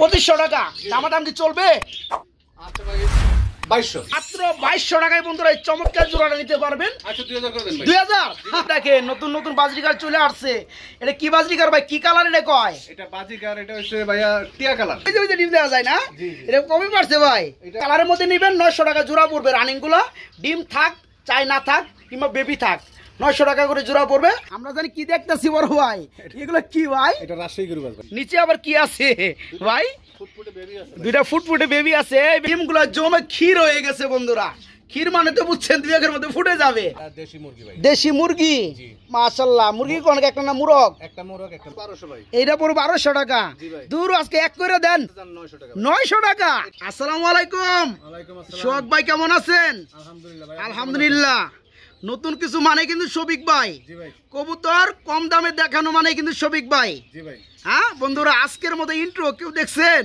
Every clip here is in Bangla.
পঁচিশশো টাকা কি চলবে আচ্ছা, বাইশশো টাকায় আচ্ছা, হ্যাঁ, নতুন নতুন চলে আসছে এটা কি ভাই কি কালার কয় টিয়া কালার না এটা পারছে ভাই কালারের মধ্যে নয়শো টাকা জোড়া পড়বে রানিং গুলা ডিম থাক চাই না থাক কিংবা বেবি থাক নয়শো টাকা করে জোড়া পড়বে আমরা জানি কি দেখতেছি বড় ভাই এগুলো কি ভাই এটা রাজশাহী গরু নিচে আবার কি আছে ভাই দুইটা ফুটফুটে বেবি আছে ডিমগুলো জমে ক্ষীর হয়ে গেছে বন্ধুরা ক্ষীর মানে তো বুঝছেন দুই একের মধ্যে ফুটে যাবে দেশি মুরগি ভাই দেশি মুরগি কোন একটা না মুরগ একটা মুরগ একটা 1200 ভাই এইটা পুরো 1200 টাকা দূর আজকে এক করে দেন নয়শো টাকা 900 টাকা আসসালামু আলাইকুম ওয়া ভাই কেমন আছেন আলহামদুলিল্লাহ আলহামদুলিল্লাহ নতুন কিছু মানে কিন্তু সবিক ভাই কবুতর কম দামে দেখানো মানে কিন্তু সবিক ভাই হ্যাঁ বন্ধুরা আজকের মতো ইন্ট্রো কেউ দেখছেন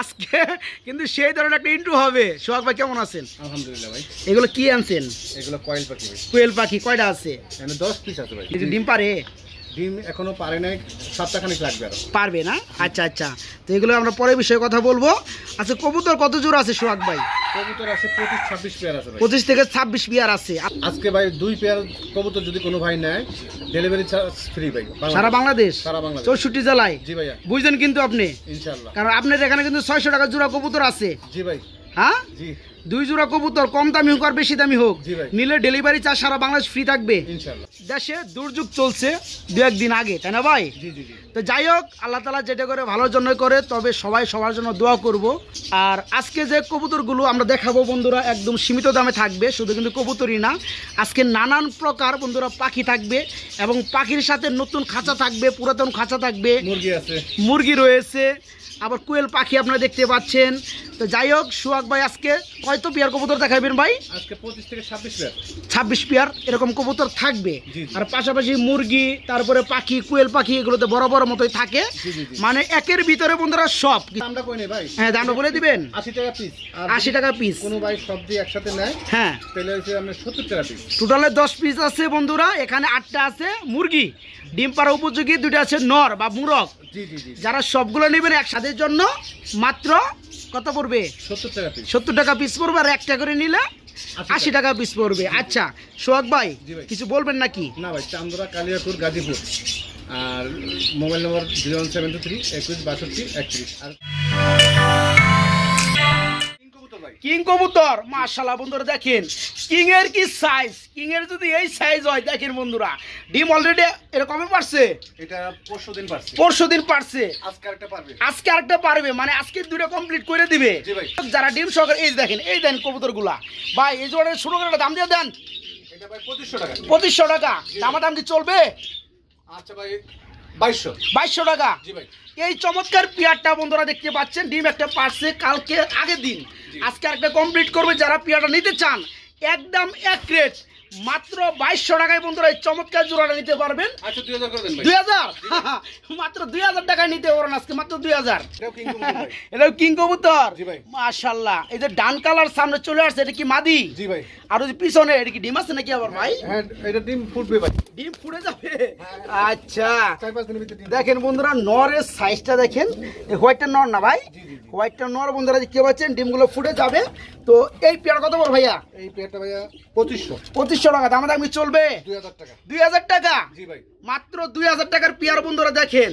আজকে কিন্তু সেই ধরনের একটা ইন্ট্রো হবে সোহাগ ভাই কেমন আছেন আলহামদুলিল্লাহ ভাই এগুলো কি আনছেন এগুলো কয়েল পাখি কোয়েল পাখি কয়টা আছে দশ পিস আছে ভাই ডিম পারে ডিম এখনো পারে নাই সপ্তাহখানিক লাগবে পারবে না আচ্ছা আচ্ছা তো এগুলো আমরা পরে বিষয়ে কথা বলবো আচ্ছা কবুতর কত জোর আছে সোহাগ ভাই কবুতর আছে পঁচিশ ছাব্বিশ পেয়ার আছে পঁচিশ থেকে ছাব্বিশ পেয়ার আছে আজকে ভাই দুই পেয়ার কবুতর যদি কোনো ভাই নেয় ডেলিভারি ফ্রি ভাই সারা বাংলাদেশ সারা বাংলাদেশ চৌষট্টি জেলায় জি ভাইয়া বুঝলেন কিন্তু আপনি ইনশাল্লাহ কারণ আপনার এখানে কিন্তু ছয়শো টাকা জোড়া কবুতর আছে জি ভাই হ্যাঁ জি দুই জোড়া কবুতর কম দামি হোক আর বেশি দামি হোক নিলে ডেলিভারি চার্জ সারা বাংলাদেশ ফ্রি থাকবে দেশে দুর্যোগ চলছে দু একদিন আগে তাই না ভাই তো যাই হোক আল্লাহ তালা যেটা করে ভালোর জন্য করে তবে সবাই সবার জন্য দোয়া করব আর আজকে যে কবুতরগুলো আমরা দেখাবো বন্ধুরা একদম সীমিত দামে থাকবে শুধু কিন্তু কবুতরই না আজকে নানান প্রকার বন্ধুরা পাখি থাকবে এবং পাখির সাথে নতুন খাঁচা থাকবে পুরাতন খাঁচা থাকবে মুরগি আছে মুরগি রয়েছে আবার কোয়েল পাখি আপনারা দেখতে পাচ্ছেন তো যাই হোক সুহাগ ভাই আজকে কয়তো পিয়ার কবুতর দেখাবেন ভাই আজকে পঁচিশ থেকে ছাব্বিশ পিয়ার ছাব্বিশ পিয়ার এরকম কবুতর থাকবে আর পাশাপাশি মুরগি তারপরে পাখি কুয়েল পাখি এগুলোতে বড় বড় মতোই থাকে মানে একের ভিতরে বন্ধুরা সব দামটা কই নেই ভাই হ্যাঁ দামটা বলে দিবেন আশি টাকা পিস আশি টাকা পিস কোনো ভাই সব দিয়ে একসাথে নেয় হ্যাঁ তাহলে হচ্ছে আমরা সত্তর টাকা পিস টোটালে দশ পিস আছে বন্ধুরা এখানে আটটা আছে মুরগি ডিম পাড়া উপযোগী দুইটা আছে নর বা মুরগ যারা সবগুলো নেবেন একসাথে জন্য মাত্র কত পড়বে সত্তর টাকা পিস পড়বে আর একটা করে নিলে আশি টাকা পিস পড়বে আচ্ছা সোহাগ ভাই কিছু বলবেন নাকি না ভাই চান্দরা কালিয়াপুর গাজীপুর আর mobile number zero one seven two three একুশ বাষট্টি একত্রিশ আর কিং কবুতর মাশাল্লাহ বন্ধুরা দেখেন কিং এর কি সাইজ কিং এর যদি এই সাইজ হয় দেখেন বন্ধুরা ডিম অলরেডি এরকমই পারছে পরশু দিন পারছে আজকে আরেকটা পারবে মানে আজকে দুটো কমপ্লিট করে দিবে যারা ডিম সহকারে এই দেখেন এই দেন কবুতরগুলা ভাই এই জোড়ার শুরু করে দাম দিয়ে দেন পঁচিশশো টাকা পঁচিশশো টাকা দাম কি চলবে আচ্ছা ভাই বাইশশো বাইশশো টাকা এই চমৎকার পেয়ারটা বন্ধুরা দেখতে পাচ্ছেন ডিম একটা পাচ্ছে কালকে আগের দিন আজকে একটা কমপ্লিট করবে যারা পেয়ারটা নিতে চান একদম এক রেট মাত্র বাইশশো টাকায় বন্ধুরা এই চমৎকার জোড়াটা নিতে পারবেন আচ্ছা, দুই হাজার মাত্র দুই হাজার টাকায় নিতে পারবেন আজকে মাত্র দুই হাজার এটাও কিং কবুতর মাশাল্লাহ এই যে ডান কালার সামনে চলে আসছে এটা কি মাদি ভাই আর ওই পিছনে এটা কি ডিম আছে নাকি আবার ভাই হ্যাঁ, হ্যাঁ, এটা ডিম ফুটবে ভাই ডিম ফুটে যাবে হ্যাঁ, আচ্ছা দেখেন বন্ধুরা নরের সাইজটা দেখেন হোয়াইটটা নর না ভাই হোয়াইটটা নর বন্ধুরা যে কে পাচ্ছেন ডিমগুলো ফুটে যাবে তো এই পেয়ার কত বল ভাইয়া এই পেয়ারটা ভাইয়া পঁচিশশো পঁচিশ পঁচিশশো টাকা দাম দামি চলবে দুই হাজার টাকা মাত্র দুই হাজার টাকার পিয়ার বন্ধুরা দেখেন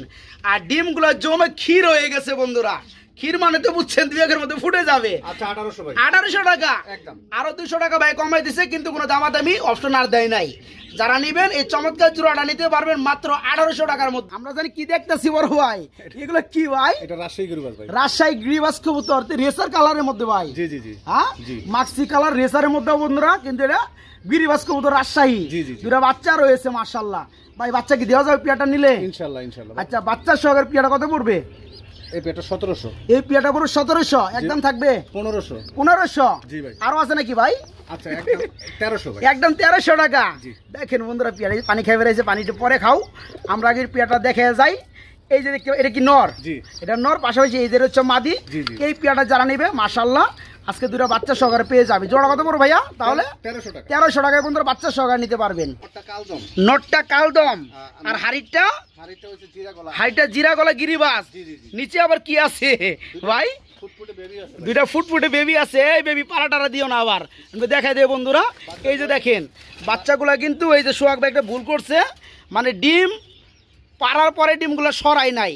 আর ডিম ডিমগুলো জমে ক্ষীর হয়ে গেছে বন্ধুরা ক্ষীর মানে তো বুঝছেন দুই একের মধ্যে ফুটে যাবে আচ্ছা, আঠারোশো টাকা আরো দুশো টাকা ভাই কমাই দিছে কিন্তু কোনো দামা দামি অপশন আর দেয় নাই যারা নিবেন এই চমৎকার জোড়াটা নিতে পারবেন মাত্র আঠারোশো টাকার মধ্যে আমরা জানি কি দেখতেছি বড় ভাই এগুলো কি ভাই রাজশাহী গ্রিবাস কবুতর রেসার কালারের মধ্যে ভাই হ্যাঁ মাক্সি কালার রেসারের মধ্যে বন্ধুরা কিন্তু এটা গিরিবাস কবুতর রাজশাহী দুটা বাচ্চা রয়েছে মার্শাল্লাহ ভাই বাচ্চা কি দেওয়া যাবে পিয়াটা নিলে ইনশাল্লাহ ইনশাল্লাহ আচ্ছা বাচ্চার সহকারে পিয়াটা কত পড়বে এই সতেরোশো এই পুরো সতেরোশো একদম থাকবে পনেরোশো পনেরোশো আরো আছে নাকি ভাই আচ্ছা, একদম তেরোশো টাকা দেখেন বন্ধুরা পেয়ারা পানি খাই বেড়াইছে পানিটা পরে খাও আমরা আগে পেয়াটা দেখে যাই এই যে দেখতে এটা কি নর এটা নর পাশাপাশি এই যে হচ্ছে মাদি এই পেয়াটা যারা নেবে মাসাল্লাহ আজকে দুটো বাচ্চা সহকারে পেয়ে যাবে জোড়া কথা পড়ো ভাইয়া তাহলে তেরোশো টাকায় বন্ধুরা বাচ্চা সহকারে নিতে পারবেন নটটা কালদম হ্যাঁ, আর হাড়িটা হাড়িটা জিরা গলা গিরিবাস নিচে আবার কি আছে ভাই দুইটা ফুটফুটে বেবি আছে এই বেবি পাড়া টাড়া দিও না আবার দেখাই দেয় বন্ধুরা এই যে দেখেন বাচ্চাগুলা কিন্তু এই যে সোহাগ একটা ভুল করছে মানে ডিম পাড়ার পরে ডিমগুলো সরাই নাই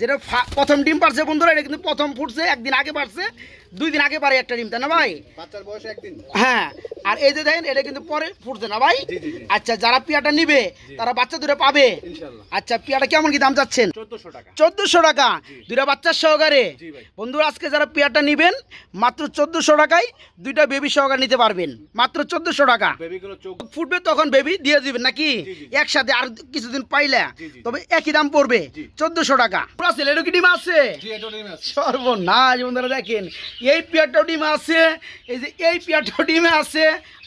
যেটা প্রথম ডিম পারছে বন্ধুরা এটা কিন্তু প্রথম ফুটছে একদিন আগে পারছে দুই দিন আগে পারে একটা ডিম তাই না ভাই হ্যাঁ আর এই যে দেখেন এটা কিন্তু পরে ফুটছে না ভাই আচ্ছা যারা পিয়াটা নিবে তারা বাচ্চা দুটো পাবে আচ্ছা পিয়াটা কেমন কি দাম চাচ্ছেন চোদ্দশো টাকা দুইটা বাচ্চার সহকারে বন্ধুরা আজকে যারা পিয়াটা নিবেন মাত্র চোদ্দশো টাকায় দুইটা বেবি সহকারে নিতে পারবেন মাত্র চোদ্দশো টাকা ফুটবে তখন বেবি দিয়ে দিবেন নাকি একসাথে আর কিছুদিন পাইলে তবে একই দাম পড়বে চোদ্দশো টাকা পুরো এটা কি ডিম আছে সর্বনাশ বন্ধুরা দেখেন এই পেয়ারটাও ডিম আছে এই যে এই পেয়ারটাও ডিমে আছে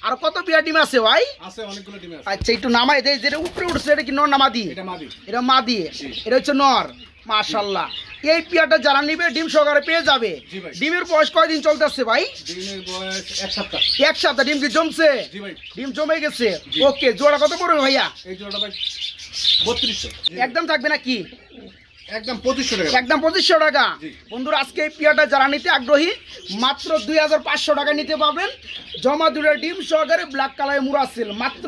আর কত পেয়ার ডিম আছে ভাই আচ্ছা একটু নামাই দেয় যেটা উপরে উঠছে এটা কি নর নামা মাদি এটা মাদি এটা হচ্ছে নর মাশাল্লাহ এই পেয়ারটা যারা নিবে ডিম সহকারে পেয়ে যাবে ডিমের বয়স কয়দিন চলতেছে ভাই এক সপ্তাহ ডিম কি জমছে ডিম জমে গেছে ওকে জোড়া কত পড়বে ভাইয়া একদম থাকবে না কি একদম পঁচিশশো টাকা বন্ধুরা আজকে পিয়াটা যারা নিতে আগ্রহী মাত্র দুই হাজার পাঁচশো টাকা নিতে জমা ডিম সহকারে ব্ল্যাক মাত্র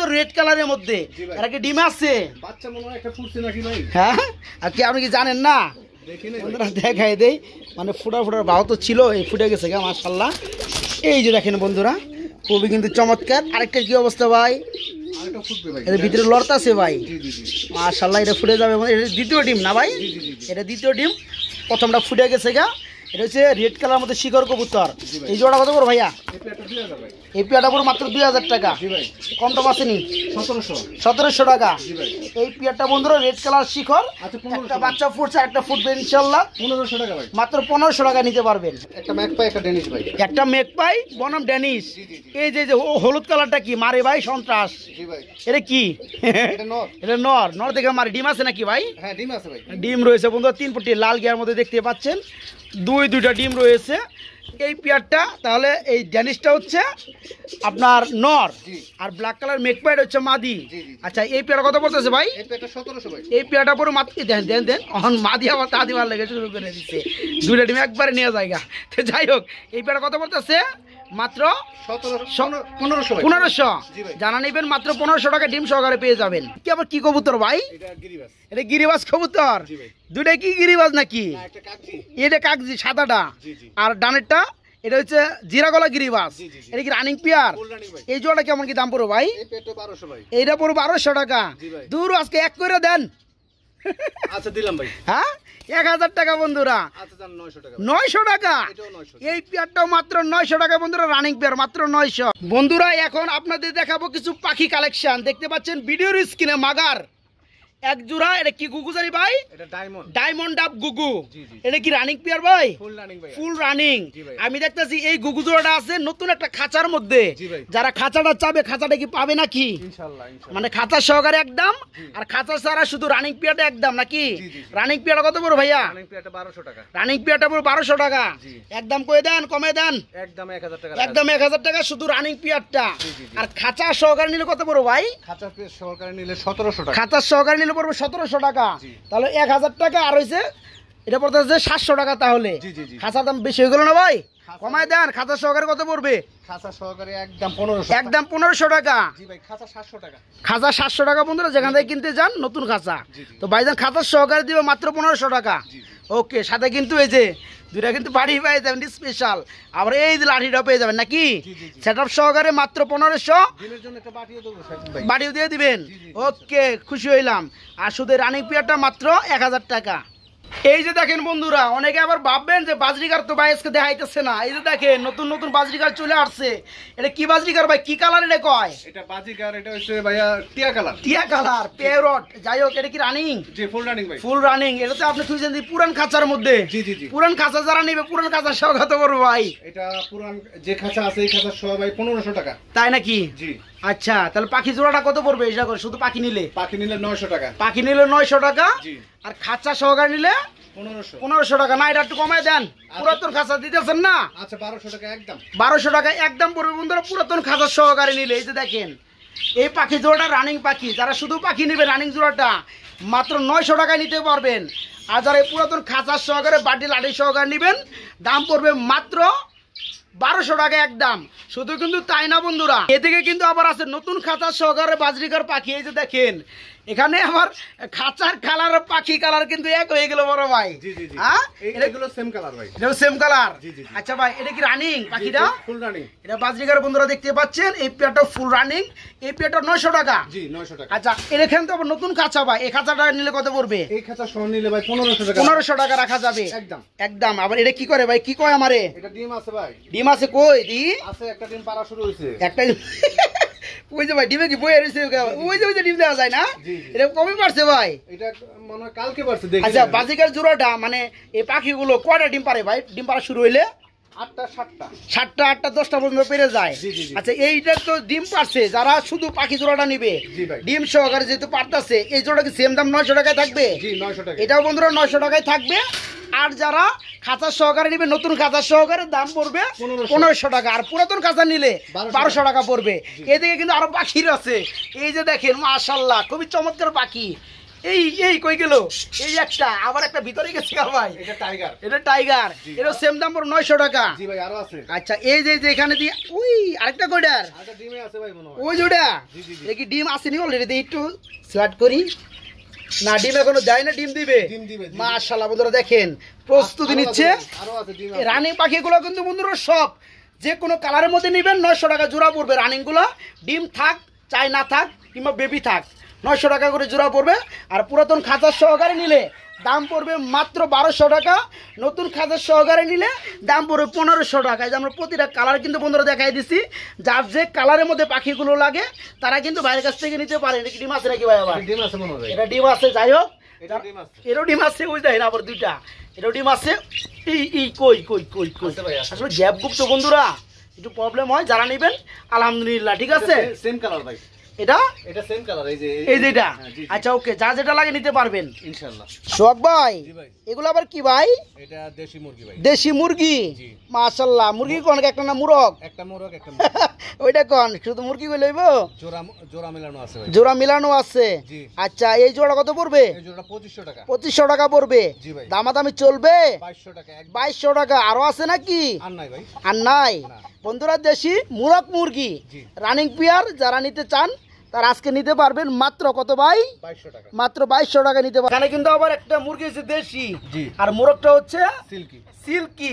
টাকা রেড কালারের মধ্যে ডিম আছে হ্যাঁ আর কি আপনি কি জানেন না দেখাই দেয় মানে ফুটা ফুটার বাহু তো ছিল এই ফুটে গেছে মাসাল্লাহ এই যে দেখেন বন্ধুরা খুবই কিন্তু চমৎকার আরেকটা কি অবস্থা ভাই এর ভিতরে লড়তাছে ভাই মাশাল্লাহ এটা ফুটে যাবে এটা দ্বিতীয় ডিম না ভাই এটা দ্বিতীয় ডিম প্রথমটা ফুটে গেছে গা এটা হচ্ছে রেড কালার মধ্যে শিকর কবুতর এই জোড়া কত করো ভাইয়া এই পিয়াটা পুরো মাত্র দুই হাজার টাকা কম তো আসেনি সতেরোশো সতেরোশো টাকা এই পিয়াটা বন্ধুরা রেড কালার শিখর আচ্ছা, একটা বাচ্চা ফুটছে একটা ফুটবে ইনশাল্লাহ পনেরোশো টাকা মাত্র পনেরোশো টাকা নিতে পারবেন একটা মেকপাই একটা ডেনিস ভাই একটা মেকপাই বনাম ডেনিস এই যে হলুদ কালারটা কি মারে ভাই সন্ত্রাস এটা কি এটা নর নর দেখে মারে ডিম আছে নাকি ভাই হ্যাঁ, ডিম আছে ভাই ডিম রয়েছে বন্ধু তিন ফুটি লাল গিয়ার মধ্যে দেখতে পাচ্ছেন দুই দুই দুইটা ডিম রয়েছে এই পেয়ারটা তাহলে এই ড্যানিশটা হচ্ছে আপনার নর আর ব্ল্যাক কালার মেক পেয়ার হচ্ছে মাদি আচ্ছা এই পেয়ারা কত পড়তেছে ভাই এই পেয়ারটা পরে মাতি দেন দেন দেন অহন মাদি আবার তা দিবার লেগে শুরু করে দিচ্ছে দুইটা ডিম একবারে নিয়ে জায়গা তো যাই হোক এই পেয়ারা কত পড়তেছে মাত্র পনেরোশো পনেরোশো জানা নেবেন মাত্র পনেরোশো টাকা ডিম সহকারে পেয়ে যাবেন কি আবার কি কবুতর ভাই এটা গিরিবাজ কবুতর দুটা কি গিরিবাজ নাকি এটা কাকজি সাদাটা আর ডানেরটা এটা হচ্ছে জিরাগোলা গিরিবাস এটা কি রানিং পিয়ার এই জোড়াটা কেমন কি দাম পড়বে ভাই এইটা পড়বে বারোশো টাকা দূর আজকে এক করে দেন আচ্ছা দিলাম ভাই হ্যাঁ এক হাজার টাকা বন্ধুরা আচ্ছা, নয়শো টাকা এই পেয়ারটাও মাত্র নয়শো টাকা বন্ধুরা রানিং পেয়ার মাত্র নয়শো বন্ধুরা এখন আপনাদের দেখাবো কিছু পাখি কালেকশন দেখতে পাচ্ছেন ভিডিওর স্ক্রিনে মাগার এক জোড়া এটা কি ডায়মন্ড আপ গুগু এটা কি রানিং পিয়ার ভাই ফুল রানিং আমি দেখতেছি এই গুগু জোড়াটা আছে নতুন একটা খাঁচার মধ্যে যারা খাঁচাটা চাবে খাঁচাটা কি পাবে নাকি মানে খাঁচা সহকারে একদম আর খাঁচা ছাড়া শুধু রানিং একদম নাকি রানিং পিয়াটা কত বড় ভাইয়া রানিং পিয়াটা বারোশো টাকা একদম কয়ে দেন কমে দেন একদম এক হাজার টাকা শুধু রানিং পিয়ারটা আর খাঁচা সহকারে নিলে কত বড় ভাই খাঁচা সহকারে নিলে টাকা খাঁচা সহকারে নিলে পড়বে সতেরোশো টাকা তাহলে এক হাজার টাকা আর হয়েছে এটা পড়তে হচ্ছে সাতশো টাকা তাহলে খাঁচা দাম বেশি হয়ে গেলো না ভাই কমাই দেন খাঁচা সহকারে কত পড়বে একদম পনেরোশো টাকা খাঁচা সাতশো টাকা বন্ধুরা যেখান থেকে কিনতে যান নতুন খাঁচা তো ভাইজান খাঁচার সহকারে দিবে মাত্র পনেরোশো টাকা ওকে সাথে কিন্তু এই যে দুইটা কিন্তু বাড়ি পেয়ে যাবেন স্পেশাল আবার এই যে লাঠিটা পেয়ে যাবেন নাকি সেট আপ সহকারে মাত্র পনেরোশো বাড়িও দিয়ে দিবেন ওকে খুশি হইলাম আর শুধু রানিং পিয়ারটা মাত্র এক হাজার টাকা এই যে দেখেন বন্ধুরা অনেকে আবার ভাববেন যে বাজরিকার তো ভাই দেখাইতেছে না এই যে দেখেন নতুন নতুন বাজরিকার চলে আসছে এটা কি বাজরিকার ভাই কি কালার এটা কয় এটা বাজরিকার এটা হচ্ছে ভাইয়া টিয়া কালার টিয়া কালার পেরট যাই হোক এটা কি রানিং জি ফুল রানিং ভাই ফুল রানিং এটা তো আপনি খুঁজছেন যে পুরান খাঁচার মধ্যে জি জি জি পুরান খাঁচা যারা নেবে পুরান খাঁচার স্বাগত করবো ভাই এটা পুরান যে খাঁচা আছে এই খাঁচা ভাই পনেরোশো টাকা তাই নাকি জি আচ্ছা তাহলে পাখি জোড়াটা কত পড়বে এটা শুধু পাখি নিলে পাখি নিলে নয়শো টাকা পাখি নিলে নয়শো টাকা আর খাঁচা সহকারে নিলে পনেরোশো টাকা কমায় দেন আচ্ছা। পুরাতন খাঁচা দিতেছেন না আচ্ছা, বারোশো টাকা একদম বারোশো একদম পড়বে পুরাতন সহকারে নিলে এই যে দেখেন এই পাখি রানিং পাখি যারা শুধু পাখি নেবে রানিং জোড়াটা মাত্র নয়শো টাকায় নিতে পারবেন আর যারা এই পুরাতন খাঁচার সহকারে বাটি লাঠি সহকারে নেবেন দাম পড়বে মাত্র বারোশো টাকা একদম শুধু কিন্তু তাই না বন্ধুরা এদিকে কিন্তু আবার আছে নতুন খাতা সহকারে বাজরিকার পাখি এই যে দেখেন এখানে আমার খাঁচার কালার পাখি কালার কিন্তু এক হয়ে গেল বড় ভাই হ্যাঁ সেম কালার ভাই সেম কালার আচ্ছা ভাই এটা কি রানিং পাখিটা ফুল রানিং এটা বাজরিকার বন্ধুরা দেখতে পাচ্ছেন এই পেয়ারটা ফুল রানিং এই পেয়ারটা 900 টাকা জি 900 টাকা আচ্ছা এর এখান তো আবার নতুন খাঁচা ভাই এই খাঁচাটা নিলে কত পড়বে এই খাঁচা সহ নিলে ভাই 1500 টাকা 1500 টাকা রাখা যাবে একদম একদম আবার এটা কি করে ভাই কি কয় আমারে এটা ডিম আছে ভাই ডিম আছে কই ডিম আছে একটা ডিম পাড়া শুরু হইছে একটা ভাই ডিমে কি বই এসে ডিম দেওয়া যায় না এটা কবে পারছে ভাই আচ্ছা বাজিকার জোড়াটা মানে এই পাখিগুলো কয়টা ডিম পারে ভাই ডিম পারা শুরু হইলে সাতটা আটটা দশটা পর্যন্ত পেরে যায় আচ্ছা এইটা তো ডিম পারছে যারা শুধু পাখি জোড়াটা নিবে ডিম সহকারে যেহেতু পারতেছে এই জোড়া কি সেম দাম নয়শো টাকায় থাকবে এটাও বন্ধুরা নয়শো টাকায় থাকবে আর যারা খাঁচা সহকারে নিবে নতুন খাঁচা সহকারে দাম পড়বে পনেরোশো টাকা আর পুরাতন খাঁচা নিলে বারোশো টাকা পড়বে এদিকে কিন্তু আরো পাখির আছে এই যে দেখেন মাশাল্লাহ খুবই চমৎকার পাখি এই এই কই গেল এই একটা আবার একটা ভিতরে গেছে ভাই এটা টাইগার এটা টাইগার এটা সেম দাম পড়ো নয়শো টাকা আচ্ছা এই যে যে এখানে দিয়ে ওই আরেকটা কয়ডার ওই জোটা দেখি ডিম আসেনি অলরেডি একটু স্লাট করি না ডিম এখনো দেয় না ডিম দিবে মাশাল্লাহ বন্ধুরা দেখেন প্রস্তুতি নিচ্ছে রানিং পাখিগুলো কিন্তু বন্ধুরা সব যে কোনো কালারের মধ্যে নেবেন নয়শো টাকা জোড়া পড়বে রানিংগুলো ডিম থাক চাই না থাক কিংবা বেবি থাক নয়শো টাকা করে জোড়া পড়বে আর পুরাতন খাঁচার সহকারে নিলে দাম পড়বে মাত্র বারোশো টাকা নতুন খাঁচার সহকারে নিলে দাম পড়বে পনেরোশো টাকা আমরা প্রতিটা কালার কিন্তু বন্ধুরা দেখাই দিচ্ছি যার যে কালারের মধ্যে পাখিগুলো লাগে তারা কিন্তু বাইরের কাছ থেকে নিতে পারে ডিম আছে নাকি ভাই আবার ডিম আছে এটা ডিম আছে যাই হোক এরও ডিম আছে ওই দেখেন আবার দুইটা এরও ডিম আছে এই এই কই কই কই কই আসলে গ্যাপ গুপ্ত বন্ধুরা একটু প্রবলেম হয় যারা নেবেন আলহামদুলিল্লাহ ঠিক আছে সেম কালার ভাই আচ্ছা ওকে যা যেটা লাগে নিতে পারবেন ভাই এগুলো আবার কি ভাই দেশি মুরগি মুরগি না মুরগ কোন জোড়া মিলানো আছে আচ্ছা এই জোড়া কত পড়বে পঁচিশশো টাকা পড়বে দামা দামি চলবে বাইশশো টাকা আরো আছে নাকি আর নাই আর নাই বন্ধুরা দেশি মুরগ মুরগি রানিং পিয়ার যারা নিতে চান তার আজকে নিতে পারবেন মাত্র কত ভাই মাত্র বাইশশো টাকা নিতে পারবেন এখানে কিন্তু আবার একটা মুরগি হচ্ছে দেশি আর মোরগটা হচ্ছে সিল্কি সিল্কি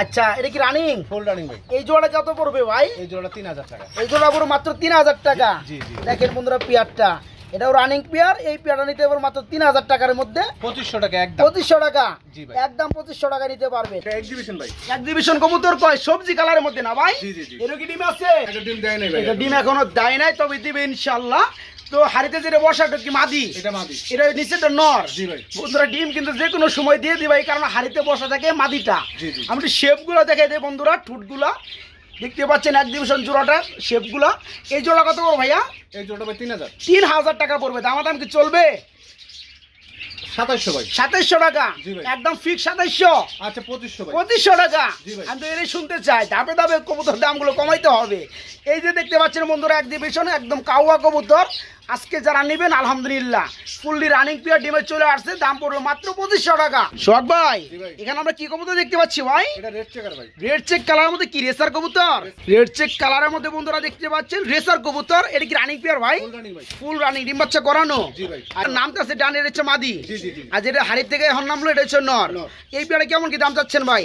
আচ্ছা এটা কি রানিং ফুল রানিং ভাই এই জোড়া কত পড়বে ভাই এই জোড়া তিন হাজার টাকা এই জোড়া পড়বে মাত্র তিন হাজার টাকা দেখেন বন্ধুরা পিয়ারটা এটাও রানিং পেয়ার এই পেয়ারটা নিতে পারবেন মাত্র তিন হাজার টাকার মধ্যে পঁচিশশো টাকা একদম পঁচিশশো টাকা একদম পঁচিশশো টাকা নিতে পারবে এক্সিবিশন ভাই কবুতর কয় সবজি কালারের মধ্যে না ভাই এর কি ডিম আছে ডিম দেয় নাই ডিম এখনো দেয় নাই তবে দিবে ইনশাল্লাহ তো হারিতে যেটা বসা কি মাদি এটা মাদি এটা নিচে তো নর বন্ধুরা ডিম কিন্তু যে কোনো সময় দিয়ে দিবা এই কারণে হাড়িতে বসা থাকে মাদিটা আমি একটু শেপগুলো দেখাই দেয় বন্ধুরা ঠুটগুলা দেখতে পাচ্ছেন এক ডিভিশন জোড়াটার শেপগুলো এই জোড়া কত পড়বে ভাইয়া এই জোড়া ভাই তিন হাজার তিন হাজার টাকা পড়বে দামা দাম কি চলবে কবুতর টাকা একদম ফিক্স সাতাইশশো আচ্ছা পঁচিশশো টাকা শুনতে চাই দামগুলো কমাইতে হবে এই যে দেখতে পাচ্ছেন বন্ধুরা এক একদম কাউয়া কবুতর আজকে যারা নেবেন আলহামদুলিল্লাহ ফুল্লি রানিং পিয়ার ডিমের চলে আসছে দাম পড়লো মাত্র পঁচিশশো টাকা শখ ভাই এখানে আমরা কি কবুতর দেখতে পাচ্ছি ভাই রেড চেক কালার মধ্যে কি রেসার কবুতর রেড চেক কালারের মধ্যে বন্ধুরা দেখতে পাচ্ছেন রেসার কবুতর এটা কি রানিং পিয়ার ভাই ফুল রানিং ডিম বাচ্চা করানো আর নামটা আছে ডানের হচ্ছে মাদি আর যেটা হাড়ির থেকে এখন নামলো এটা হচ্ছে নর এই পেয়ারে কেমন কি দাম চাচ্ছেন ভাই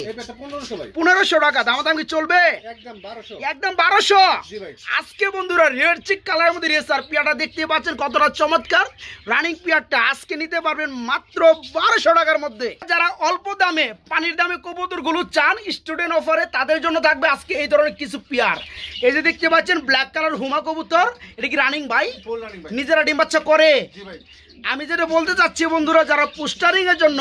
পনেরোশো টাকা দাম দাম কি চলবে একদম বারোশো আজকে বন্ধুরা রেড চেক কালারের মধ্যে রেসার পেয়ারটা দেখতে পাচ্ছেন কতটা চমৎকার রানিং পিয়ারটা আজকে নিতে পারবেন মাত্র বারোশো টাকার মধ্যে যারা অল্প দামে পানির দামে কবুতরগুলো চান স্টুডেন্ট অফারে তাদের জন্য থাকবে আজকে এই ধরনের কিছু পিয়ার এই যে দেখতে পাচ্ছেন ব্ল্যাক কালার হুমা কবুতর এটা কি রানিং ভাই নিজেরা ডিম বাচ্চা করে আমি যেটা বলতে চাচ্ছি বন্ধুরা যারা পোস্টারিংয়ের জন্য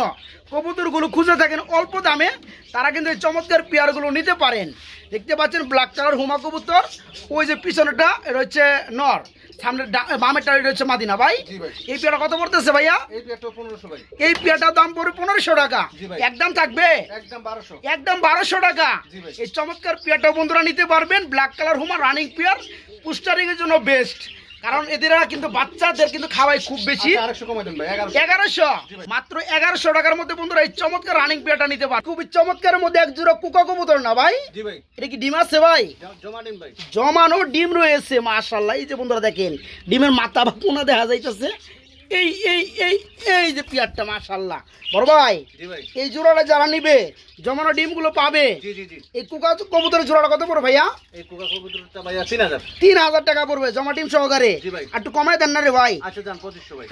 কবুতরগুলো খুঁজে থাকেন অল্প দামে তারা কিন্তু এই চমৎকার গুলো নিতে পারেন দেখতে পাচ্ছেন ব্ল্যাক কালার হুমা কবুতর ওই যে পিছনেটা এটা হচ্ছে নর সামনে বামের টার্গেট হচ্ছে মাদিনা ভাই এই পেয়ারা কত পড়তেছে ভাইয়া এই পেয়ারটার দাম পড়বে পনেরোশো টাকা একদম থাকবে একদম বারোশো টাকা এই চমৎকার পেয়ারটা বন্ধুরা নিতে পারবেন ব্ল্যাক কালার হুমা রানিং পেয়ার পুস্টারিংয়ের জন্য বেস্ট কারণ এদের কিন্তু বাচ্চাদের কিন্তু খাওয়াই খুব বেশি আচ্ছা, এগারোশো মাত্র এগারোশো টাকার মধ্যে বন্ধুরা এই চমৎকার রানিং পেয়ারটা নিতে পারে খুবই চমৎকারের মধ্যে এক জোড়া কুকা কবুতর না ভাই এটা কি ডিম আছে ভাই জমানো ডিম রয়েছে মাসাল্লাহ এই যে বন্ধুরা দেখেন ডিমের মাথা বা কোনা দেখা যাইতেছে এই এই এই এই যে পিয়ারটা মাসাল্লাহ বড় ভাই এই জোড়াটা যারা নিবে জমানো ডিমগুলো পাবে এই কুকা কবুতরের জোড়াটা কত পড়বে ভাইয়া এই কুকা কবুতরটা ভাইয়া তিন হাজার তিন হাজার টাকা পড়বে জমা ডিম সহকারে একটু কমায় দেন না রে ভাই আচ্ছা,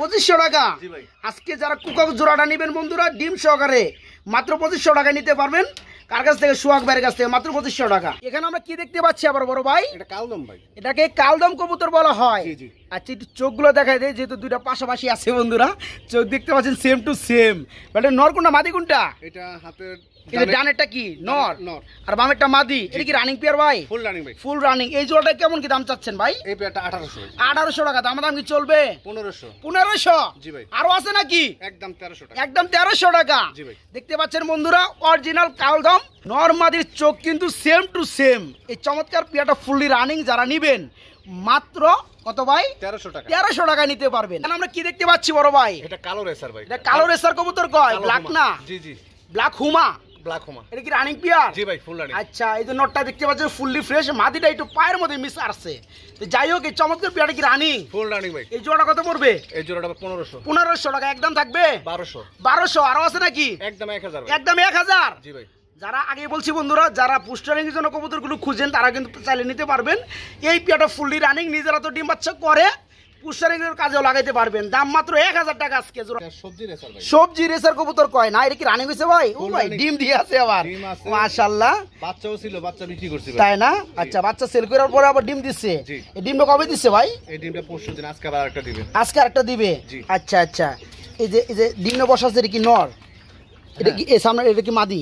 পঁচিশশো টাকা আজকে যারা কুকা জোড়াটা নেবেন বন্ধুরা ডিম সহকারে মাত্র পঁচিশশো টাকা নিতে পারবেন কার কাছ থেকে সোহাগ ভাইয়ের কাছ থেকে মাত্র পঁচিশশো টাকা এখানে আমরা কি দেখতে পাচ্ছি আবার বড় ভাই এটা কালদম ভাই এটাকে কালদম কবুতর বলা হয় আচ্ছা একটু চোখগুলো দেখা দেয় যেহেতু দুইটা পাশাপাশি আছে বন্ধুরা চোখ দেখতে পাচ্ছেন সেম টু সেম বাট নর কোনটা এটা হাতের ডানেরটা কি নর আর বামেরটা মাদি এটা কি রানিং ভাই ফুল রানিং এই কেমন কি দাম চাচ্ছেন ভাই টাকা দাম দাম কি চলবে ভাই আরো আছে নাকি একদম একদম টাকা দেখতে পাচ্ছেন বন্ধুরা অরিজিনাল কালদম নর মাদির চোখ কিন্তু সেম টু সেম এই চমৎকার পেয়ারটা ফুললি রানিং যারা নিবেন মাত্র কত ভাই তেরোশো টাকা তেরোশো টাকা নিতে পারবেন আমরা কি দেখতে পাচ্ছি বড় ভাই কালো রেসার ভাই কালো রেসার কবুতর কয় ব্ল্যাক না ব্ল্যাক হুমা ব্ল্যাক হোমা এটা কি রানিং জি ভাই ফুল রানিং আচ্ছা এই যে নটটা দেখতে পাচ্ছেন ফুললি ফ্রেশ মাটিটা একটু পায়ের মধ্যে মিস আসছে তো যাই হোক এই চমৎকার পিয়ারটা কি রানিং ফুল রানিং ভাই এই জোড়া কত পড়বে এই জোড়াটা টাকা একদম থাকবে বারোশো বারোশো আরো আছে নাকি একদম 1000 একদম হাজার জি ভাই যারা আগে বলছি বন্ধুরা যারা পুষ্টারিংয়ের জন্য কবুতরগুলো খুঁজেন তারা কিন্তু চাইলে নিতে পারবেন এই পেয়াটা ফুললি রানিং নিজেরা তো ডিম বাচ্চা করে কাজেও লাগাইতে পারবেন দাম মাত্র এক হাজার টাকা সবজি রেসার কয় না এটা কি ভাই ও ভাই ডিম দিয়ে আছে আবার তাই না আচ্ছা বাচ্চা সেল করার পরে আবার ডিম দিচ্ছে ডিমটা কবে দিচ্ছে ভাই আজকে একটা দিবে আচ্ছা আচ্ছা এই যে এই যে কি নর এটা কি সামনে এটা কি মাদি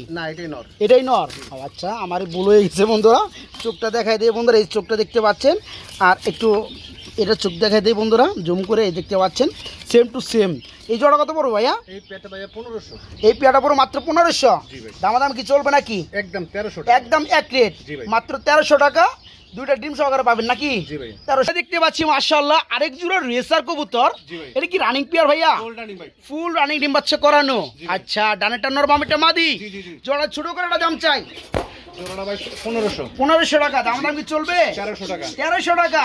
এটাই নর আচ্ছা আমার বলে বন্ধুরা চোখটা দেখাই দিয়ে বন্ধুরা এই চোখটা দেখতে পাচ্ছেন আর একটু এটা চোখ দেখা দিই বন্ধুরা জুম করে এই দেখতে পাচ্ছেন সেম টু সেম এই জোড়া কত পড়ো ভাইয়া এই পেটা পড়ো মাত্র পনেরোশো দামাদাম কি চলবে নাকি একদম তেরোশো একদম এক রেট মাত্র তেরোশো টাকা দুইটা ডিম সহকারে পাবেন নাকি তেরোশো দেখতে পাচ্ছি মার্শাল্লাহ আরেক জোড়া রেসার কবুতর এটা কি রানিং পেয়ার ভাইয়া ফুল রানিং ডিম পাচ্ছে করানো আচ্ছা ডানেটা নর বামেটা মাদি জোড়া ছোট করে দাম চাই পনেরোশো পনেরোশো টাকা দাম দাম কি চলবে তেরোশো টাকা তেরোশো টাকা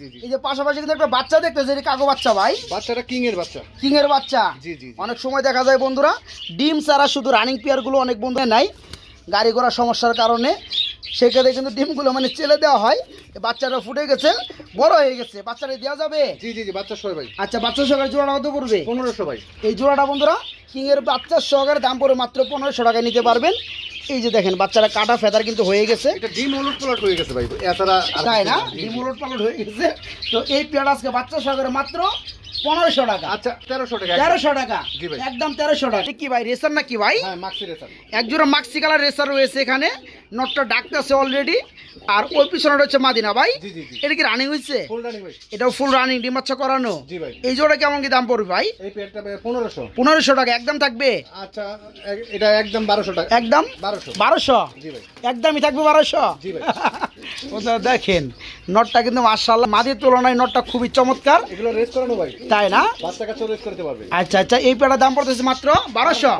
জি এই যে পাশাপাশি কিন্তু একটা বাচ্চা দেখতেছে কাকো বাচ্চা ভাই বাচ্চা বাচ্চা অনেক সময় দেখা যায় বন্ধুরা ডিম ছাড়া শুধু রানিং গুলো অনেক বন্ধুরা নাই গাড়ি সমস্যার কারণে সেক্ষেত্রে কিন্তু ডিমগুলো মানে চেলে দেওয়া হয় বাচ্চাটা ফুটে গেছে বড় হয়ে গেছে বাচ্চাটা দেওয়া যাবে জি জি জি বাচ্চা সবাই আচ্ছা বাচ্চা জোড়াটা কত পড়বে পনেরোশো ভাই এই জোড়াটা বন্ধুরা কিং এর বাচ্চার সহকারে দাম পড়ে মাত্র পনেরোশো টাকায় নিতে পারবেন এই যে দেখেন বাচ্চারা কাটা ফেদার কিন্তু হয়ে গেছে এটা ডিম হয়ে গেছে ভাই এছাড়া তাই না ডিম ওলট পালট হয়ে গেছে তো এই পেয়ারা বাচ্চা সহকারে মাত্র পনেরোশো টাকা আচ্ছা তেরোশো টাকা তেরোশো টাকা একদম তেরোশো টাকা কি ভাই রেসার না কি ভাই একজোড়া মাক্সি রেসার রয়েছে এখানে নটটা ডাকতেছে অলরেডি আর ওই পিছনে রয়েছে মাদিনা ভাই এটা কি রানিং হয়েছে এটাও ফুল রানিং ডিমাচ্ছা করানো এই কেমন কি দাম পড়বে ভাই পনেরোশো পনেরোশো টাকা একদম থাকবে আচ্ছা এটা একদম বারোশো টাকা একদম বারোশো একদমই থাকবে বারোশো ওটা দেখেন নটটা কিন্তু মার্শাল্লাহ মাদের তুলনায় নটটা খুবই চমৎকার এগুলো রেস করানো ভাই তাই না বাচ্চা রেস করতে পারবে আচ্ছা আচ্ছা এই পেয়ারা দাম পড়তেছে মাত্র বারোশো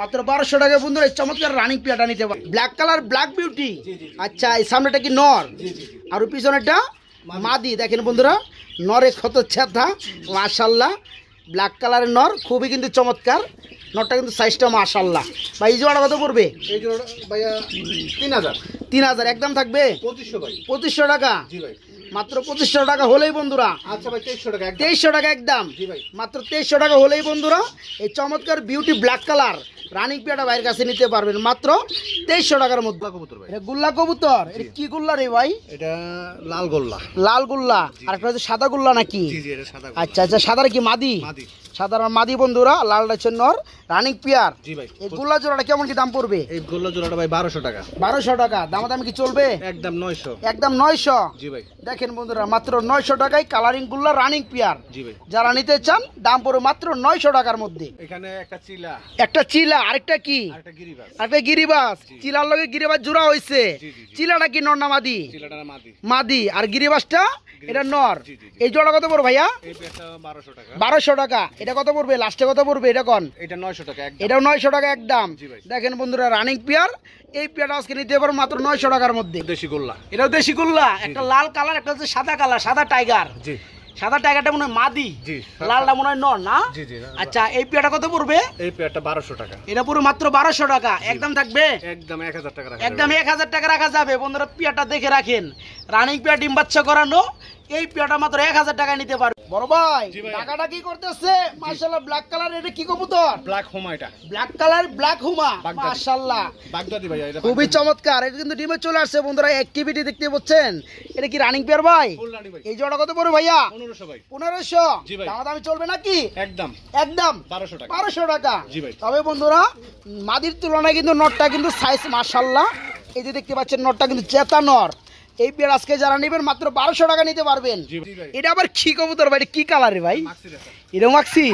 মাত্র বারোশো টাকা বন্ধু এই চমৎকার রানিং পেয়াটা নিতে পারবে ব্ল্যাক কালার ব্ল্যাক বিউটি আচ্ছা এই সামনেটা কি নর আর পিছনেরটা মাদি দেখেন বন্ধুরা নরে কত ছেদা মার্শাল্লাহ ব্ল্যাক কালারের নর খুবই কিন্তু চমৎকার নটটা কিন্তু সাইজটা মাশাল্লাহ ভাই এই জোড়া কত পড়বে এই জোড়া ভাইয়া তিন হাজার তিন হাজার একদম থাকবে পঁচিশশো ভাই পঁচিশশো টাকা জি ভাই মাত্র পঁচিশশো টাকা হলেই বন্ধুরা আচ্ছা তেইশশো টাকা একদম মাত্র তেইশশো টাকা হলেই বন্ধুরা এই চমৎকার বিউটি ব্ল্যাক কালার রানিং পেয়াটা ভাইয়ের কাছে নিতে পারবেন মাত্র তেইশশো টাকার মধ্যে গুল্লা কবুতর কি গুল্লা রে ভাই এটা লাল গোল্লা লাল গুল্লা আর একটা হচ্ছে সাদা গুল্লা নাকি আচ্ছা আচ্ছা সাদার কি মাদি সাধারণ মাদি বন্ধুরা লাল রাচন নর রানিং পিয়ার এই গোল্লা জোড়াটা কেমন কি দাম পড়বে এই গোল্লা জোড়াটা ভাই বারোশো টাকা বারোশো টাকা দাম দাম কি চলবে একদম নয়শো একদম নয়শো জি ভাই দেখেন বন্ধুরা মাত্র নয়শো টাকায় কালারিং গুল্লা রানিং পিয়ার জি ভাই যারা নিতে চান দাম পড়বে মাত্র নয়শো টাকার মধ্যে এখানে একটা চিলা একটা চিলা আরেকটা কি আরেকটা গিরিবাস চিলার লগে গিরিবাস জোড়া হয়েছে চিলাটা কি নর মাদি মাদি আর গিরিবাসটা এটা নর এই জোড়া কত পড়বে ভাইয়া বারোশো টাকা এটা কত পড়বে লাস্টে কত পড়বে এটা কন এটা নয়শো টাকা এটাও নয়শো টাকা একদম দেখেন বন্ধুরা রানিং পিয়ার এই পেয়ারটা আজকে নিতে পারবো মাত্র নয়শো টাকার মধ্যে দেশি গোল্লা এটাও দেশি গোল্লা একটা লাল কালার একটা হচ্ছে সাদা কালার সাদা টাইগার সাদা টাকাটা মনে হয় মাদি লালটা মনে হয় নন না আচ্ছা এই পেয়ারটা কত পড়বে এই পেয়ারটা বারোশো টাকা এটা পুরো মাত্র বারোশো টাকা একদম থাকবে একদম এক হাজার টাকা একদম এক হাজার টাকা রাখা যাবে বন্ধুরা পেয়ারটা দেখে রাখেন রানিং পেয়ার ডিম বাচ্চা করানো এই পেয়াটা মাত্র এক হাজার টাকা নিতে পারবে বড় ভাই টাকাটা কি করতেছে মাশাআল্লাহ ব্ল্যাক কালার এটা কি কবুতর ব্ল্যাক হুমা এটা ব্ল্যাক কালার ব্ল্যাক হুমা মাশাআল্লাহ বাগদাদি ভাই এটা খুবই চমৎকার এটা কিন্তু ডিমে চলে আসছে বন্ধুরা অ্যাক্টিভিটি দেখতে পাচ্ছেন এটা কি রানিং পেয়ার ভাই এই জোড়া কত পড়ে ভাইয়া 1500 ভাই 1500 দাম দামি চলবে নাকি একদম একদম 1200 টাকা 1200 টাকা জি ভাই তবে বন্ধুরা মাদির তুলনায় কিন্তু নটটা কিন্তু সাইজ মাশাআল্লাহ এই যে দেখতে পাচ্ছেন নটটা কিন্তু চেতা নর এই পেয়ার আজকে যারা নেবেন মাত্র বারোশো টাকা নিতে পারবেন এটা আবার কি কবুতর ভাই কি কালারে ভাই এরকম মাখছি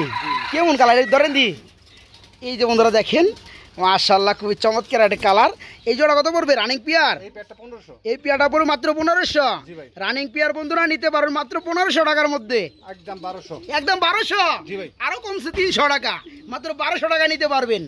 কেমন কালার ধরেন দি এই যে বন্ধুরা দেখেন মাশাল্লাহ খুবই চমৎকার একটা কালার এই জোড়া কত পড়বে রানিং পিয়ার এই পিয়ারটা পড়বে মাত্র পনেরোশো রানিং পিয়ার বন্ধুরা নিতে পারবেন মাত্র পনেরোশো টাকার মধ্যে একদম বারোশো একদম বারোশো আরো কমছে তিনশো টাকা মাত্র বারোশো টাকা নিতে পারবেন